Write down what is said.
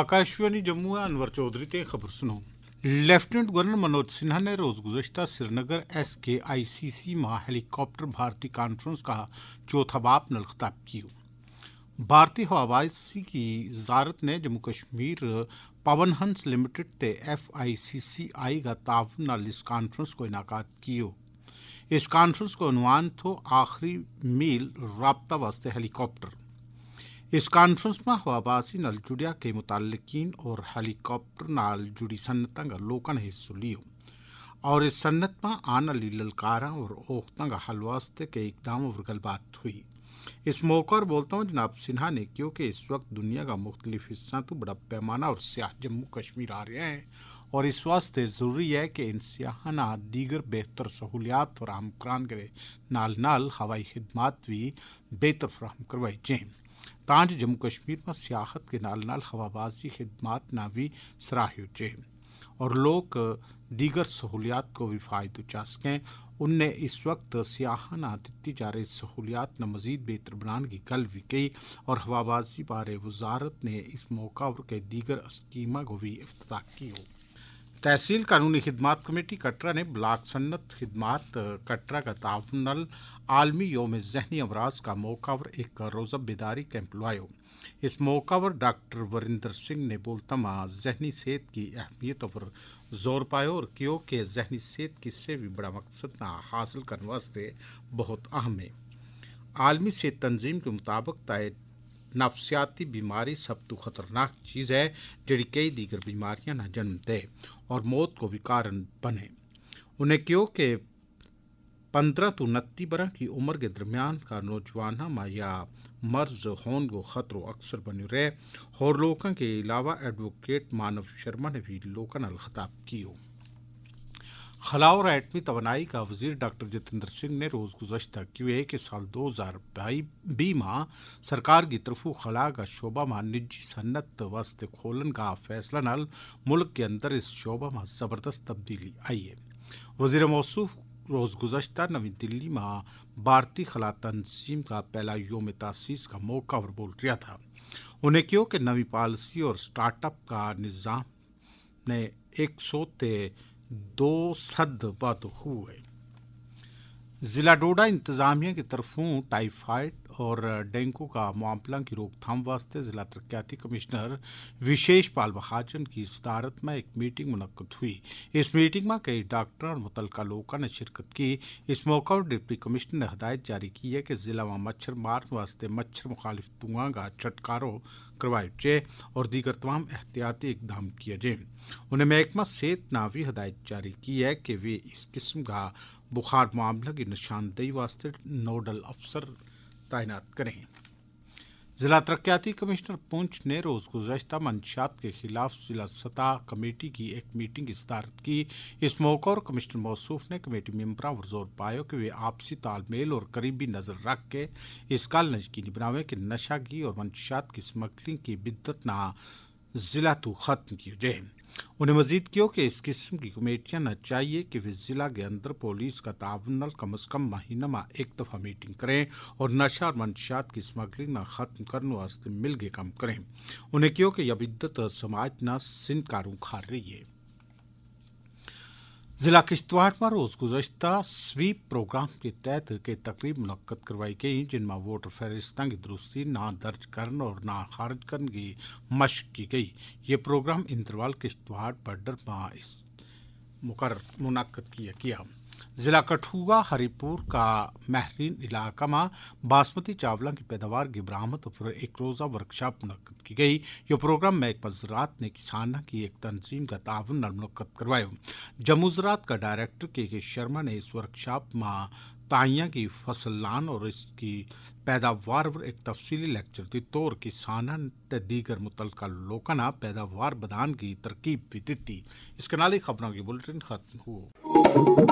आकाशवाणी जम्मू अनवर चौधरी ते खबर सुनो लेफ्टिनेंट गवर्नर मनोज सिन्हा ने रोज गुजशत श्रीनगर एस के आई सी सी महा हेलीकॉप्टर भारतीय कॉन्फ्रेंस का चौथा बाप नल खिताब किया भारतीय हवाबाजी की वजारत ने जम्मू कश्मीर पवन हंस लिमिटेड ते एफ आई सी सी आई का ताउन नाल इस कॉन्फ्रेंस को इनका किया इस कॉन्फ्रेंस को अनुमान थो आखिरी मील रबता वास्ते हेलीकॉप्टर इस कॉन्फ्रेंस में हवाबाजी नाल जुड़िया के मुतालकिन और हेलीकॉप्टर नाल जुड़ी सन्नत का लोगों ने हिस्सों लियो और इस सन्नत में आने वाली ललकारा और ओखतों का हल वास्ते के इकदाम पर गलबात हुई इस मौके पर बोलता हूँ जनाब सिन्हा ने क्योंकि इस वक्त दुनिया का मुख्तलिफ हिस्सा तो बड़ा पैमाना और सियाह जम्मू कश्मीर आ रहे हैं और इस वास्ते ज़रूरी है कि इन सियाहाना दीगर बेहतर सहूलियात फराहम करान करे नाल नाल हवाई खिदमात भी बेहतर फराहम करवाई जाए ताज जम्मू कश्मीर में सियाहत के नाल नाल हवाबाजी खिदमात ना भी सराहे जाए और लोग दीगर सहूलियात को भी फ़ायद उठा सकें उनने इस वक्त सियाहाना दी जा रही सहूलियात ने मजीद बेहतर बनाने की गल भी कही और हवाबाजी बारे वजारत ने इस मौका और कई दीगर स्कीम को भी अफ्त की हो तहसील कानूनी खिदमत कमेटी कटरा ने ब्लाक सन्नत खिदमत कटरा का ताउनल आलमी योम जहनी अमराज का मौका और एक रोज़ा बेदारी कैंप लगाया इस मौका पर डॉक्टर वरिंदर सिंह ने बोलता माँ जहनी सेहत की अहमियत पर जोर पाया और क्यों के जहनी सेहत की से भी बड़ा मकसद ना हासिल करने वास्ते बहुत अहम है आलमी सेहत तंजीम के मुताबिक तय नफसियाती बीमारी सब तो खतरनाक चीज़ है जड़ी कई दीगर बीमारियां ना जन्म दे और मौत को भी कारण बने उन्हें क्यों के पंद्रह तो उनती बर की उम्र के दरमियान का नौजवाना माया मर्ज होन को खतरो अक्सर बने रहे और लोगों के अलावा एडवोकेट मानव शर्मा ने भी लोगों अल खिताब किया खला और एटमी तोनाई का वजीर डॉक्टर जितेंद्र सिंह ने रोज़ गुजशत किए कि साल दो हज़ार बी माह सरकार की तरफों खला का शोबा माह निजी सन्नत वस्त खोलन का फैसला नल मुल्क के अंदर इस शोबा में ज़बरदस्त तब्दीली आई है वजीर मौसू रोज़ गुजशत नवी दिल्ली में भारतीय खला तनजीम का पहला योम तसीस का मौका और बोल रहा था उन्हें क्यों कि नवी पॉलिसी और स्टार्टअप का निज़ाम ने एक सौ ते दो सद बद हुए ज़िला डोडा इंतज़ामिया की तरफों टाइफाइड और डेंगू का मामला की रोकथाम वास्ते जिला तरक्याती कमिश्नर विशेष पाल महाजन की सदारत में एक मीटिंग मुनद हुई इस मीटिंग में कई डॉक्टर और मुतल लोगों ने शिरकत की इस मौका पर डिप्टी कमिश्नर ने हदायत जारी की है कि जिला में मच्छर मारने वास्ते मच्छर मुखालिफ दुआ का छटकारो करवाए जाए और दीगर तमाम एहतियाती इकदाम किए जाए उन्हें महकमा सेहत ने भी हदायत जारी की है कि वे इस किस्म का बुखार मामला की निशानदेही वास्ते नोडल अफसर तैनात करें जिला तरक्याती कमिश्नर पुंछ ने रोज गुजशत मंशात के खिलाफ जिला सतह कमेटी की एक मीटिंग इस्तारत की इस मौके और कमिश्नर मौसूफ ने कमेटी मेम्बर पर जोर पाया कि वे आपसी तालमेल और करीबी नज़र रख के इस गल यकीनी बनावें कि की और मंशात की स्मगलिंग की बिद्दत ना जिला तो खत्म की जाए उन्हें मजीद क्योंकि इस किस्म की कमेटियां न चाहिए कि वे ज़िला के अंदर पुलिस का तावन कम अज़ कम महीनमा एक दफ़ा मीटिंग करें और नशा और मंशात की स्मगलिंग न ख़त्म करने वास्ते मिल के कम करें उन्हें क्योंकि यह इद्दत समाज न सिंध कारू खा रही है जिला किश्तवाड़ में रोज गुजशत स्वीप प्रोग्राम के तहत के तकरीब मुनद करवाई गई जिनमें वोटर फहरिस्त की दुरुस्ती ना दर्ज करने और ना खारिज करने की मशक की गई ये प्रोग्राम इंतरवाल किश्तवाड़ बर्डर में इस मुकर मुनद किया गया जिला कठुआ हरिपुर का महरीन इलाका में बासमती चावला की पैदावार की बरामद पर एक रोज़ा वर्कशॉप मुनद की गई यो प्रोग्राम महकमा ज़रात ने किसान की एक तंजीम का ताउन मुनद करवायो जम्मू ज़रात का डायरेक्टर के के शर्मा ने इस वर्कशॉप में ताइया की फसल लान और इसकी पैदावार पर एक तफसीली लेक्चर दिता और किसान ते दीगर मुतलका लोगों ने पैदावार बदान की तरकीब भी दी नाल ही खबरों की बुलेटिन खत्म हुआ